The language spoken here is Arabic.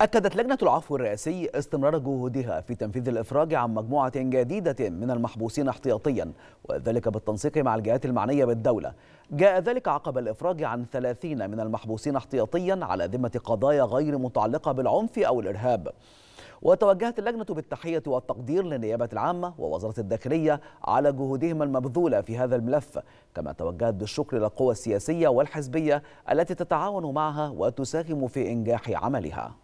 أكدت لجنة العفو الرئاسي استمرار جهودها في تنفيذ الإفراج عن مجموعة جديدة من المحبوسين احتياطيا وذلك بالتنسيق مع الجهات المعنية بالدولة جاء ذلك عقب الإفراج عن 30 من المحبوسين احتياطيا على ذمة قضايا غير متعلقة بالعنف أو الإرهاب وتوجهت اللجنة بالتحية والتقدير للنيابة العامة ووزارة الداخلية على جهودهم المبذولة في هذا الملف كما توجهت بالشكر للقوى السياسية والحزبية التي تتعاون معها وتساهم في إنجاح عملها